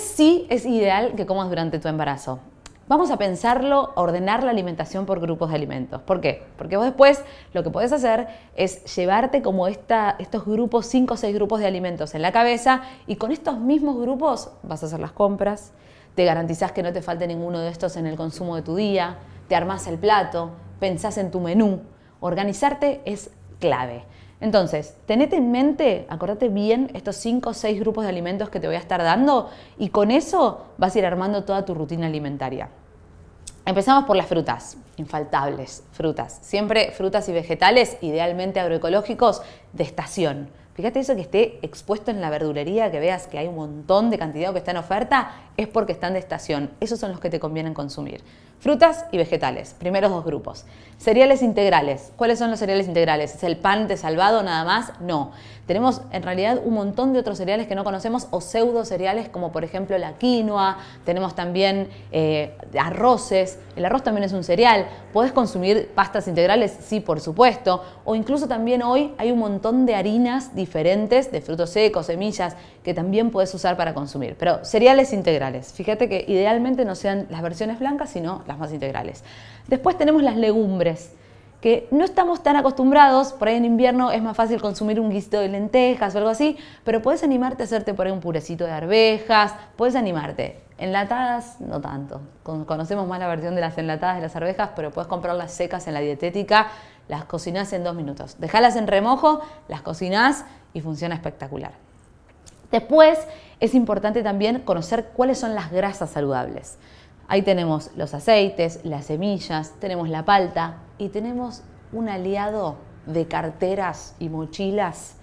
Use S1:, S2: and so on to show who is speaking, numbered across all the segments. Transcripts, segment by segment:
S1: sí es ideal que comas durante tu embarazo? Vamos a pensarlo, a ordenar la alimentación por grupos de alimentos. ¿Por qué? Porque vos después lo que podés hacer es llevarte como esta, estos grupos, cinco o seis grupos de alimentos en la cabeza y con estos mismos grupos vas a hacer las compras, te garantizás que no te falte ninguno de estos en el consumo de tu día, te armás el plato, pensás en tu menú. Organizarte es clave. Entonces, tenete en mente, acordate bien estos 5 o 6 grupos de alimentos que te voy a estar dando y con eso vas a ir armando toda tu rutina alimentaria. Empezamos por las frutas, infaltables frutas. Siempre frutas y vegetales, idealmente agroecológicos, de estación. Fíjate eso que esté expuesto en la verdulería, que veas que hay un montón de cantidad que está en oferta, es porque están de estación. Esos son los que te convienen consumir. Frutas y vegetales, primeros dos grupos. Cereales integrales. ¿Cuáles son los cereales integrales? ¿Es el pan de salvado nada más? No. Tenemos en realidad un montón de otros cereales que no conocemos o pseudo cereales como por ejemplo la quinoa, tenemos también eh, arroces, el arroz también es un cereal. Puedes consumir pastas integrales? Sí, por supuesto. O incluso también hoy hay un montón de harinas diferentes de frutos secos, semillas, que también puedes usar para consumir. Pero cereales integrales. Fíjate que idealmente no sean las versiones blancas, sino las más integrales. Después tenemos las legumbres que no estamos tan acostumbrados, por ahí en invierno es más fácil consumir un guisito de lentejas o algo así, pero puedes animarte a hacerte por ahí un purecito de arvejas, puedes animarte. Enlatadas, no tanto. Conocemos más la versión de las enlatadas de las arvejas, pero puedes comprarlas secas en la dietética, las cocinas en dos minutos. Dejalas en remojo, las cocinas y funciona espectacular. Después es importante también conocer cuáles son las grasas saludables. Ahí tenemos los aceites, las semillas, tenemos la palta y tenemos un aliado de carteras y mochilas,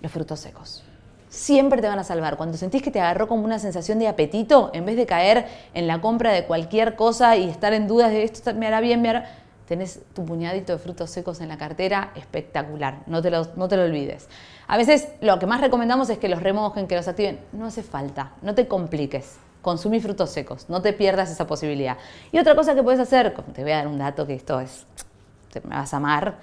S1: los frutos secos. Siempre te van a salvar. Cuando sentís que te agarró como una sensación de apetito, en vez de caer en la compra de cualquier cosa y estar en dudas de esto me hará bien, me Tenés tu puñadito de frutos secos en la cartera, espectacular, no te, lo, no te lo olvides. A veces lo que más recomendamos es que los remojen, que los activen. No hace falta, no te compliques consumí frutos secos, no te pierdas esa posibilidad. Y otra cosa que puedes hacer, te voy a dar un dato que esto es, me vas a amar,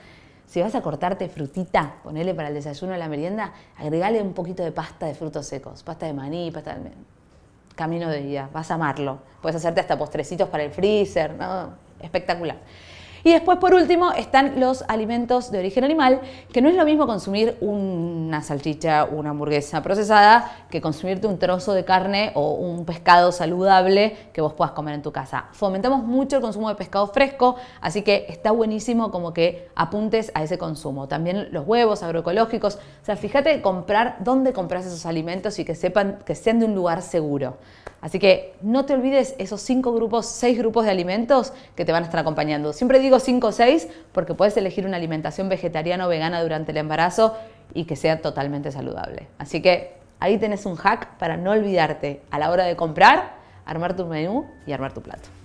S1: si vas a cortarte frutita, ponele para el desayuno o la merienda, agregale un poquito de pasta de frutos secos, pasta de maní, pasta de... Camino de vida, vas a amarlo. Puedes hacerte hasta postrecitos para el freezer, ¿no? Espectacular. Y después, por último, están los alimentos de origen animal, que no es lo mismo consumir una salchicha, una hamburguesa procesada, que consumirte un trozo de carne o un pescado saludable que vos puedas comer en tu casa. Fomentamos mucho el consumo de pescado fresco, así que está buenísimo como que apuntes a ese consumo. También los huevos agroecológicos. O sea, fíjate comprar dónde compras esos alimentos y que sepan que sean de un lugar seguro. Así que no te olvides esos cinco grupos, seis grupos de alimentos que te van a estar acompañando. Siempre digo cinco o seis porque puedes elegir una alimentación vegetariana o vegana durante el embarazo y que sea totalmente saludable. Así que ahí tenés un hack para no olvidarte a la hora de comprar, armar tu menú y armar tu plato.